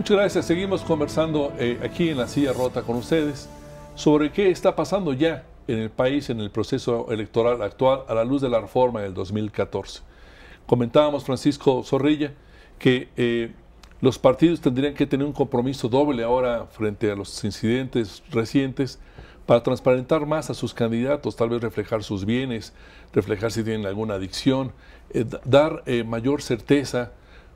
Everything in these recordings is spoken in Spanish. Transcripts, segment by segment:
Muchas gracias. Seguimos conversando eh, aquí en la silla rota con ustedes sobre qué está pasando ya en el país en el proceso electoral actual a la luz de la reforma del 2014. Comentábamos, Francisco Zorrilla, que eh, los partidos tendrían que tener un compromiso doble ahora frente a los incidentes recientes para transparentar más a sus candidatos, tal vez reflejar sus bienes, reflejar si tienen alguna adicción, eh, dar mayor certeza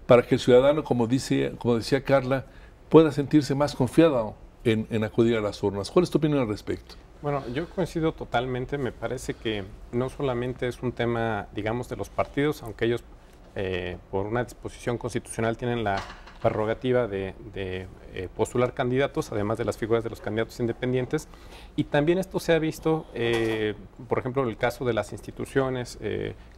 para que el ciudadano, como, dice, como decía Carla, pueda sentirse más confiado en, acudir a las urnas. ¿Cuál es tu opinión al respecto? Bueno, yo coincido totalmente. Me parece que no solamente es un tema, digamos, de los partidos, aunque ellos eh, por una disposición constitucional tienen la prerrogativa de, eh, postular candidatos, además de las figuras de los candidatos independientes. Y también esto se ha visto, eh, por ejemplo, en el caso de las instituciones,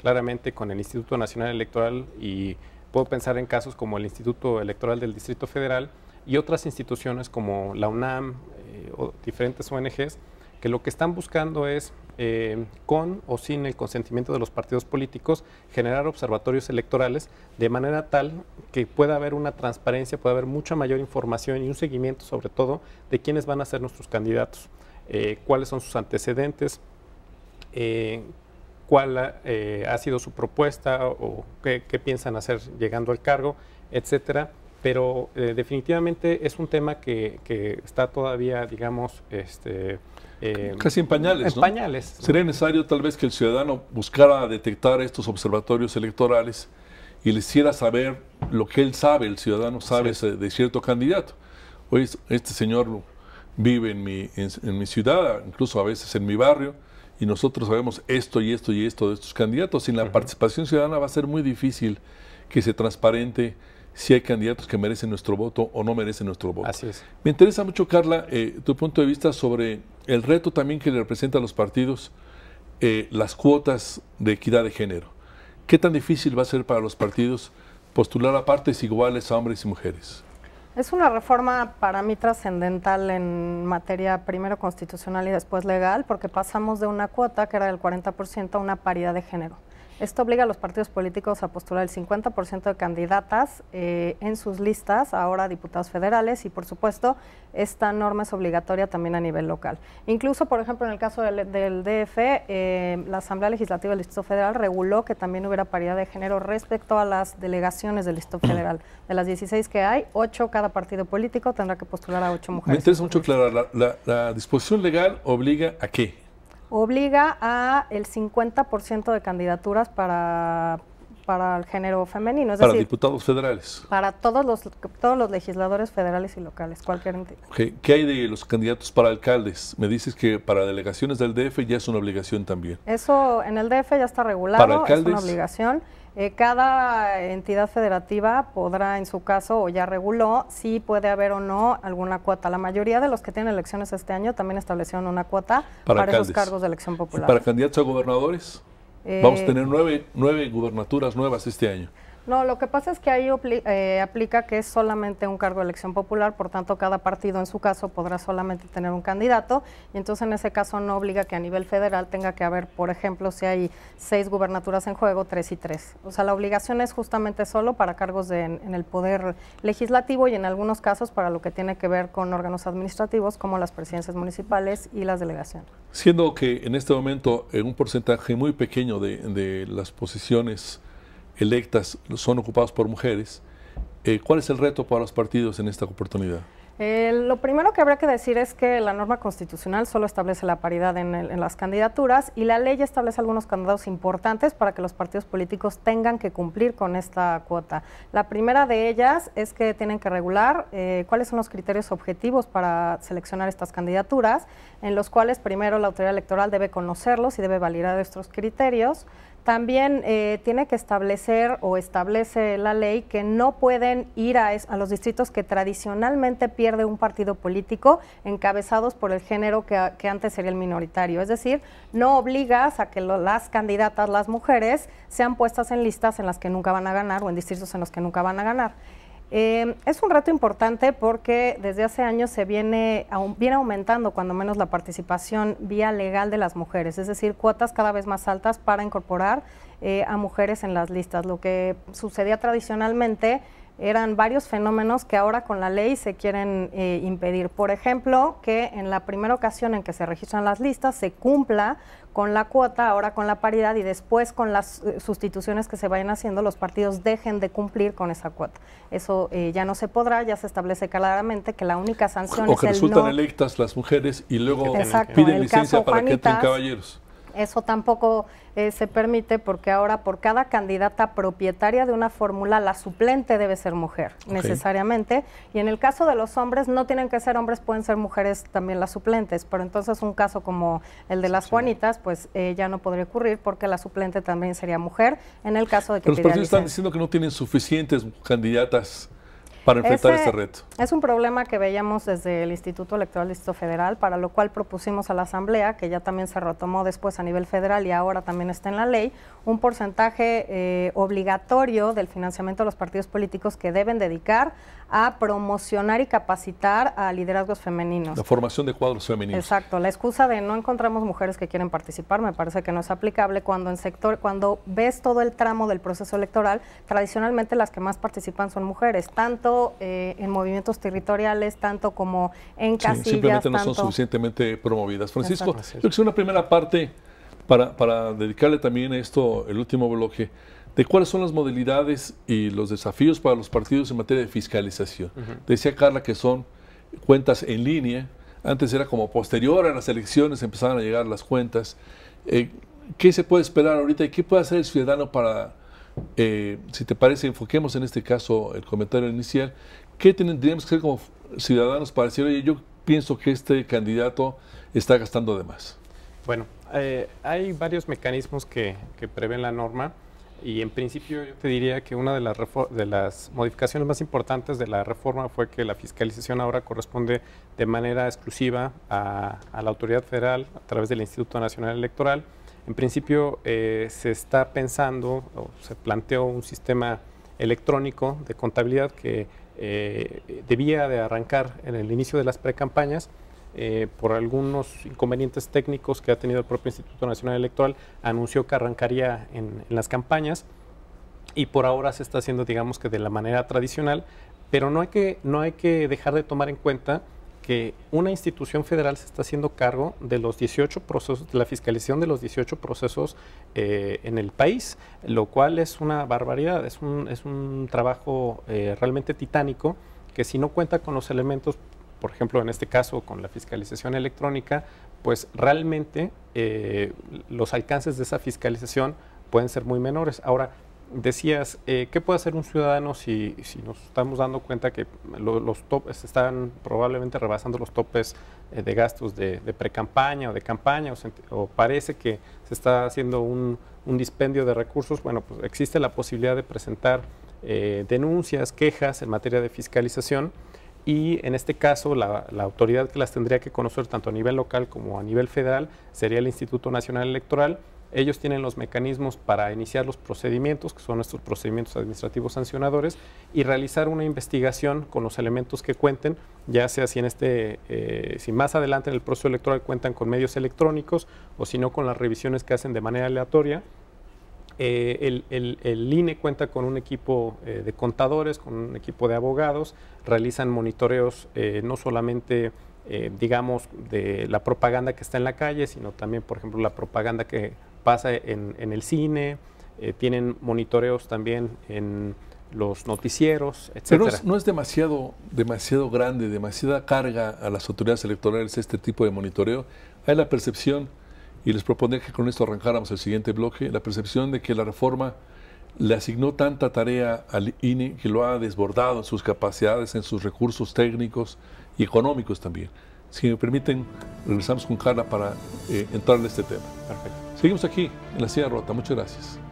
claramente con el Instituto Nacional Electoral y Puedo pensar en casos como el Instituto Electoral del Distrito Federal y otras instituciones como la UNAM eh, o diferentes ONGs que lo que están buscando es, eh, con o sin el consentimiento de los partidos políticos, generar observatorios electorales de manera tal que pueda haber una transparencia, pueda haber mucha mayor información y un seguimiento sobre todo de quiénes van a ser nuestros candidatos, eh, cuáles son sus antecedentes, cuál eh, ha sido su propuesta o qué, piensan hacer llegando al cargo, etcétera. Pero eh, definitivamente es un tema que, está todavía, digamos, este, eh, Casi en pañales. Sería necesario tal vez que el ciudadano buscara detectar estos observatorios electorales y le hiciera saber lo que él sabe, el ciudadano sabe de cierto candidato. Hoy este señor vive en mi ciudad, incluso a veces en mi barrio, y nosotros sabemos esto y esto y esto de estos candidatos. Sin la participación ciudadana va a ser muy difícil que se transparente si hay candidatos que merecen nuestro voto o no merecen nuestro voto. Me interesa mucho, Carla, eh, tu punto de vista sobre el reto también que le representa a los partidos eh, las cuotas de equidad de género. ¿Qué tan difícil va a ser para los partidos postular a partes iguales a hombres y mujeres? Es una reforma para mí trascendental en materia primero constitucional y después legal, porque pasamos de una cuota que era del 40% a una paridad de género. Esto obliga a los partidos políticos a postular el 50% de candidatas eh, en sus listas, ahora diputados federales, y por supuesto esta norma es obligatoria también a nivel local. Incluso, por ejemplo, en el caso del, DF, eh, la Asamblea Legislativa del Distrito Federal reguló que también hubiera paridad de género respecto a las delegaciones del Distrito Federal. De las 16 que hay, 8 cada partido político tendrá que postular a 8 mujeres. Me interesa mucho aclarar, la disposición legal obliga a qué? obliga a el 50% de candidaturas para, para el género femenino. para diputados federales. Para todos los, todos los legisladores federales y locales, cualquier entidad. Okay. ¿Qué hay de los candidatos para alcaldes? Me dices que para delegaciones del DF ya es una obligación también. Eso en el DF ya está regulado, es una obligación. Eh, cada entidad federativa podrá, en su caso, o ya reguló, si puede haber o no alguna cuota. La mayoría de los que tienen elecciones este año también establecieron una cuota para, esos cargos de elección popular. para candidatos a gobernadores? Eh, Vamos a tener nueve, nueve gubernaturas nuevas este año. No, lo que pasa es que ahí eh, aplica que es solamente un cargo de elección popular, por tanto cada partido en su caso podrá solamente tener un candidato y entonces en ese caso no obliga que a nivel federal tenga que haber, por ejemplo, si hay seis gubernaturas en juego, tres y tres. O sea, la obligación es justamente solo para cargos en, el poder legislativo y en algunos casos para lo que tiene que ver con órganos administrativos como las presidencias municipales y las delegaciones. Siendo que en este momento en un porcentaje muy pequeño de las posiciones electas son ocupados por mujeres. Eh, ¿Cuál es el reto para los partidos en esta oportunidad? Eh, lo primero que habría que decir es que la norma constitucional solo establece la paridad en, las candidaturas y la ley establece algunos candidatos importantes para que los partidos políticos tengan que cumplir con esta cuota. La primera de ellas es que tienen que regular eh, cuáles son los criterios objetivos para seleccionar estas candidaturas, en los cuales primero la autoridad electoral debe conocerlos y debe validar estos criterios. También eh, tiene que establecer o establece la ley que no pueden ir a, a, los distritos que tradicionalmente pierde un partido político encabezados por el género que, antes sería el minoritario. Es decir, no obligas a que las candidatas, las mujeres, sean puestas en listas en las que nunca van a ganar o en distritos en los que nunca van a ganar. Em, es un reto importante porque desde hace años se viene, aumentando cuando menos la participación vía legal de las mujeres, es decir, cuotas cada vez más altas para incorporar eh, a mujeres en las listas. Lo que sucedía tradicionalmente eran varios fenómenos que ahora con la ley se quieren eh, impedir. Por ejemplo, que en la primera ocasión en que se registran las listas se cumpla con la cuota, ahora con la paridad y después con las eh, sustituciones que se vayan haciendo, los partidos dejen de cumplir con esa cuota. Eso eh, ya no se podrá, ya se establece claramente que la única sanción es que el electas las mujeres y luego piden licencia para que entren caballeros. Eso tampoco eh, se permite porque ahora por cada candidata propietaria de una fórmula, la suplente debe ser mujer, necesariamente. Y en el caso de los hombres, no tienen que ser hombres, pueden ser mujeres también las suplentes. Pero entonces un caso como el de las Juanitas, pues eh, ya no podría ocurrir porque la suplente también sería mujer en el caso de que... están diciendo que no tienen suficientes candidatas para enfrentar reto? Es un problema que veíamos desde el Instituto Electoral del Distrito Federal, para lo cual propusimos a la Asamblea, que ya también se retomó después a nivel federal y ahora también está en la ley, un porcentaje eh, obligatorio del financiamiento de los partidos políticos que deben dedicar a promocionar y capacitar a liderazgos femeninos. La formación de cuadros femeninos. Exacto, la excusa de no encontramos mujeres que quieren participar me parece que no es aplicable cuando en sector cuando ves todo el tramo del proceso electoral, tradicionalmente las que más participan son mujeres, tanto eh, en movimientos territoriales, tanto como en casillas, sí, simplemente no son suficientemente promovidas. Francisco, yo que es una primera parte para, para dedicarle también a esto el último bloque de cuáles son las modalidades y los desafíos para los partidos en materia de fiscalización. Decía Carla que son cuentas en línea, antes era como posterior a las elecciones empezaban a llegar las cuentas. Eh, ¿Qué se puede esperar ahorita y qué puede hacer el ciudadano para, eh, si te parece, enfoquemos en este caso el comentario inicial, qué tendríamos que hacer como ciudadanos para decir, oye, yo pienso que este candidato está gastando de más? Bueno, eh, hay varios mecanismos que prevén la norma. Y en principio yo te diría que una de las, de las modificaciones más importantes de la reforma fue que la fiscalización ahora corresponde de manera exclusiva a, la autoridad federal a través del Instituto Nacional Electoral. En principio eh, se está pensando o se planteó un sistema electrónico de contabilidad que eh, debía de arrancar en el inicio de las precampañas. campañas eh, por algunos inconvenientes técnicos que ha tenido el propio Instituto Nacional Electoral, anunció que arrancaría en, las campañas y por ahora se está haciendo, digamos que de la manera tradicional, pero no hay que, no hay que dejar de tomar en cuenta que una institución federal se está haciendo cargo de los 18 procesos, de la fiscalización de los 18 procesos eh, en el país, lo cual es una barbaridad, es un, es un trabajo eh, realmente titánico que si no cuenta con los elementos por ejemplo, en este caso con la fiscalización electrónica, pues realmente eh, los alcances de esa fiscalización pueden ser muy menores. Ahora, decías, eh, ¿qué puede hacer un ciudadano si, si nos estamos dando cuenta que los topes están probablemente rebasando los topes eh, de gastos de, de pre-campaña o de campaña o, parece que se está haciendo un, dispendio de recursos? Bueno, pues existe la posibilidad de presentar eh, denuncias, quejas en materia de fiscalización y en este caso la, autoridad que las tendría que conocer tanto a nivel local como a nivel federal sería el Instituto Nacional Electoral. Ellos tienen los mecanismos para iniciar los procedimientos, que son nuestros procedimientos administrativos sancionadores, y realizar una investigación con los elementos que cuenten, ya sea si en este, eh, si más adelante en el proceso electoral cuentan con medios electrónicos o si no con las revisiones que hacen de manera aleatoria, eh, el, el, INE cuenta con un equipo eh, de contadores, con un equipo de abogados, realizan monitoreos eh, no solamente, digamos, de la propaganda que está en la calle, sino también, por ejemplo, la propaganda que pasa en, el cine, tienen monitoreos también en los noticieros, etc. Pero no es, no es, demasiado, demasiado grande, demasiada carga a las autoridades electorales este tipo de monitoreo. Hay la percepción y les proponía que con esto arrancáramos el siguiente bloque, la percepción de que la reforma le asignó tanta tarea al INE que lo ha desbordado en sus capacidades, en sus recursos técnicos y económicos también. Si me permiten, regresamos con Carla para eh, entrar en este tema. Perfecto. Seguimos aquí en la silla rota. Muchas gracias.